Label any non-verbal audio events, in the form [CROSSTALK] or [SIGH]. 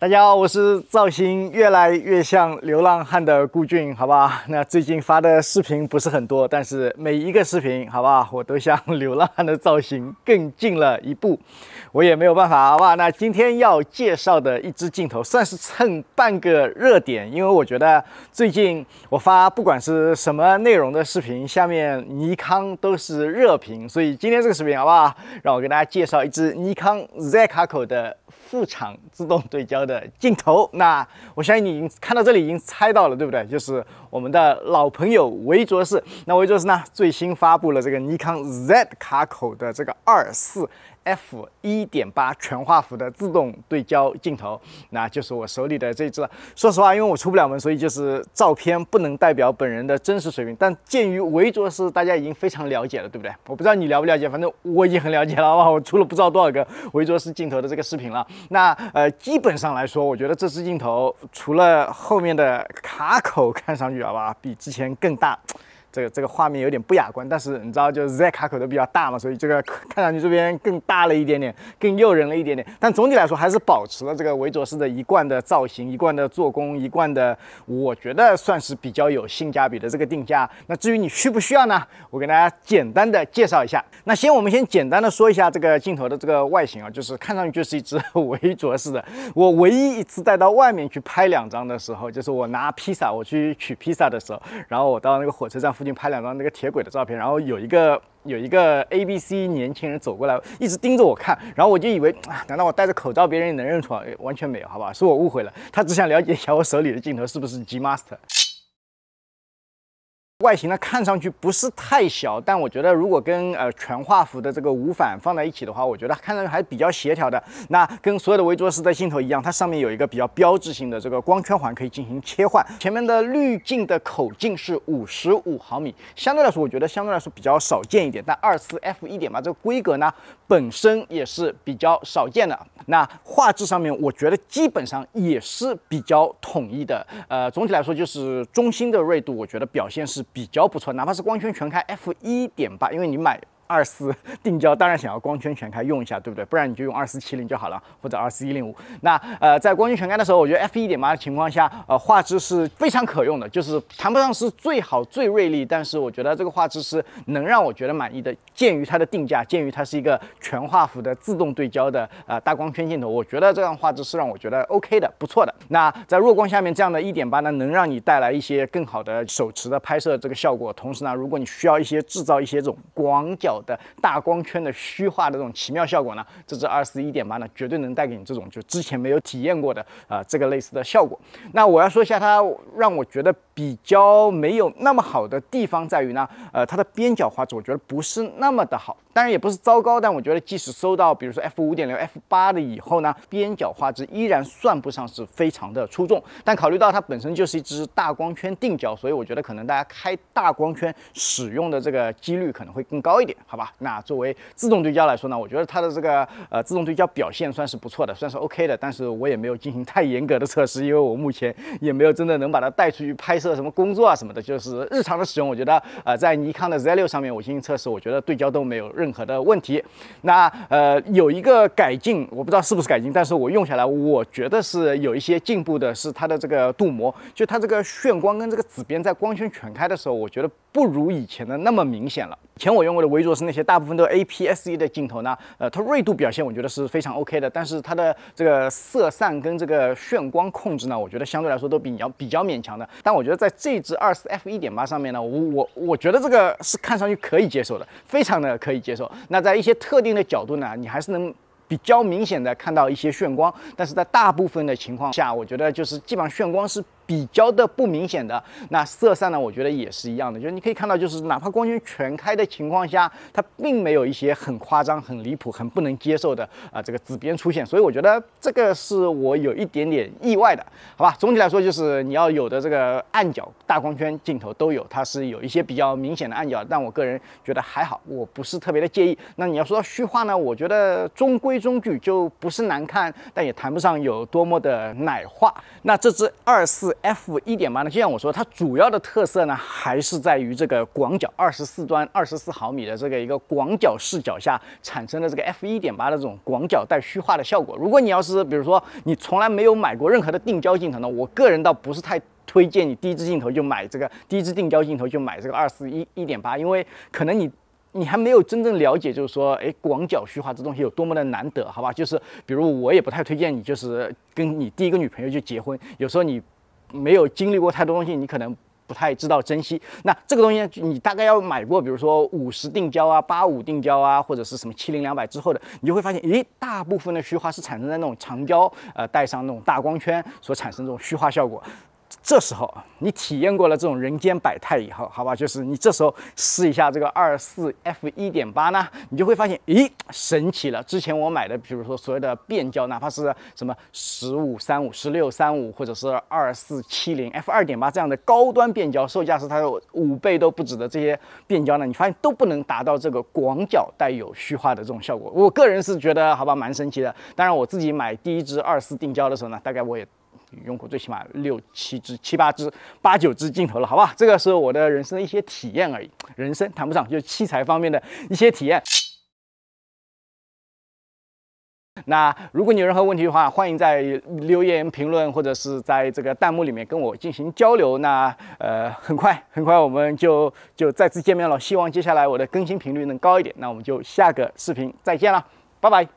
大家好，我是造型越来越像流浪汉的顾俊，好吧？[LAUGHS] 那最近发的视频不是很多，但是每一个视频，好吧？我都向流浪汉的造型更近了一步，[LAUGHS] 我也没有办法，好吧？那今天要介绍的一支镜头，算是蹭半个热点，因为我觉得最近我发不管是什么内容的视频，下面尼康都是热评，所以今天这个视频，好不好？让我给大家介绍一支尼康 Z 卡口的。副厂自动对焦的镜头，那我相信你已经看到这里已经猜到了，对不对？就是我们的老朋友维卓仕，那维卓仕呢，最新发布了这个尼康 Z 卡口的这个二四。F 1.8全画幅的自动对焦镜头，那就是我手里的这了。说实话，因为我出不了门，所以就是照片不能代表本人的真实水平。但鉴于维卓斯大家已经非常了解了，对不对？我不知道你了不了解，反正我已经很了解了，好我出了不知道多少个维卓式镜头的这个视频了。那呃，基本上来说，我觉得这支镜头除了后面的卡口看上去好吧，比之前更大。这个这个画面有点不雅观，但是你知道，就 Z 卡口都比较大嘛，所以这个 [LAUGHS] 看上去这边更大了一点点，更诱人了一点点。但总体来说还是保持了这个维卓斯的一贯的造型、一贯的做工、一贯的，我觉得算是比较有性价比的这个定价。那至于你需不需要呢？我给大家简单的介绍一下。那先我们先简单的说一下这个镜头的这个外形啊，就是看上去就是一只维卓斯的。我唯一一次带到外面去拍两张的时候，就是我拿披萨，我去取披萨的时候，然后我到那个火车站。[LAUGHS] 附近拍两张那个铁轨的照片，然后有一个有一个 A B C 年轻人走过来，一直盯着我看，然后我就以为，啊，难道我戴着口罩别人也能认出来？完全没有，好吧，是我误会了。他只想了解一下我手里的镜头是不是 G Master。外形呢看上去不是太小，但我觉得如果跟呃全画幅的这个无反放在一起的话，我觉得看上去还是比较协调的。那跟所有的维卓斯的镜头一样，它上面有一个比较标志性的这个光圈环，可以进行切换。前面的滤镜的口径是五十五毫米，相对来说我觉得相对来说比较少见一点。但二四 F 一点吧，这个规格呢本身也是比较少见的。那画质上面，我觉得基本上也是比较统一的。呃，总体来说就是中心的锐度，我觉得表现是。比较不错，哪怕是光圈全开 F 一点八，因为你买。二四定焦当然想要光圈全开用一下，对不对？不然你就用二四七零就好了，或者二四一零五。那呃，在光圈全开的时候，我觉得 f 一点八的情况下，呃，画质是非常可用的，就是谈不上是最好最锐利，但是我觉得这个画质是能让我觉得满意的。鉴于它的定价，鉴于它是一个全画幅的自动对焦的呃大光圈镜头，我觉得这样画质是让我觉得 OK 的，不错的。那在弱光下面，这样的一点八呢，能让你带来一些更好的手持的拍摄这个效果。同时呢，如果你需要一些制造一些这种广角。的大光圈的虚化的这种奇妙效果呢，这支二四一点八呢，绝对能带给你这种就之前没有体验过的啊这个类似的效果。那我要说一下，它让我觉得比较没有那么好的地方在于呢，呃，它的边角画质我觉得不是那么的好，当然也不是糟糕，但我觉得即使收到比如说 f 五点六、f 八的以后呢，边角画质依然算不上是非常的出众。但考虑到它本身就是一支大光圈定焦，所以我觉得可能大家开大光圈使用的这个几率可能会更高一点。好吧，那作为自动对焦来说呢，我觉得它的这个呃自动对焦表现算是不错的，算是 OK 的。但是我也没有进行太严格的测试，因为我目前也没有真的能把它带出去拍摄什么工作啊什么的，就是日常的使用。我觉得呃在尼康的 Z 六上面我进行测试，我觉得对焦都没有任何的问题。那呃有一个改进，我不知道是不是改进，但是我用下来我觉得是有一些进步的，是它的这个镀膜，就它这个炫光跟这个紫边在光圈全开的时候，我觉得。不如以前的那么明显了。以前我用过的微卓是那些大部分都是 APS-C 的镜头呢，呃，它锐度表现我觉得是非常 OK 的，但是它的这个色散跟这个炫光控制呢，我觉得相对来说都比较比较勉强的。但我觉得在这支 24F1.8 上面呢，我我我觉得这个是看上去可以接受的，非常的可以接受。那在一些特定的角度呢，你还是能比较明显的看到一些眩光，但是在大部分的情况下，我觉得就是基本上眩光是。比较的不明显的那色散呢，我觉得也是一样的，就是你可以看到，就是哪怕光圈全开的情况下，它并没有一些很夸张、很离谱、很不能接受的啊这个紫边出现，所以我觉得这个是我有一点点意外的，好吧？总体来说，就是你要有的这个暗角大光圈镜头都有，它是有一些比较明显的暗角，但我个人觉得还好，我不是特别的介意。那你要说虚化呢，我觉得中规中矩，就不是难看，但也谈不上有多么的奶化。那这支二四。F 一点八呢？就像我说，它主要的特色呢，还是在于这个广角二十四端二十四毫米的这个一个广角视角下产生的这个 F 一点八的这种广角带虚化的效果。如果你要是比如说你从来没有买过任何的定焦镜头呢，我个人倒不是太推荐你第一支镜头就买这个第一支定焦镜头就买这个二四一一点八，因为可能你你还没有真正了解，就是说，哎，广角虚化这东西有多么的难得，好吧？就是比如我也不太推荐你，就是跟你第一个女朋友就结婚，有时候你。没有经历过太多东西，你可能不太知道珍惜。那这个东西，你大概要买过，比如说五十定焦啊、八五定焦啊，或者是什么七零两百之后的，你就会发现，咦，大部分的虚化是产生在那种长焦，呃，带上那种大光圈所产生的这种虚化效果。这时候，你体验过了这种人间百态以后，好吧，就是你这时候试一下这个二四 f 一点八呢，你就会发现，咦，神奇了！之前我买的，比如说所谓的变焦，哪怕是什么十五三五、十六三五，或者是二四七零 f 二点八这样的高端变焦，售价是它的五倍都不止的这些变焦呢，你发现都不能达到这个广角带有虚化的这种效果。我个人是觉得，好吧，蛮神奇的。当然，我自己买第一支二四定焦的时候呢，大概我也。用户最起码六七支、七八支、八九支镜头了，好吧？这个是我的人生的一些体验而已，人生谈不上，就是器材方面的一些体验。那如果你有任何问题的话，欢迎在留言、评论或者是在这个弹幕里面跟我进行交流。那呃，很快很快我们就就再次见面了，希望接下来我的更新频率能高一点。那我们就下个视频再见了，拜拜。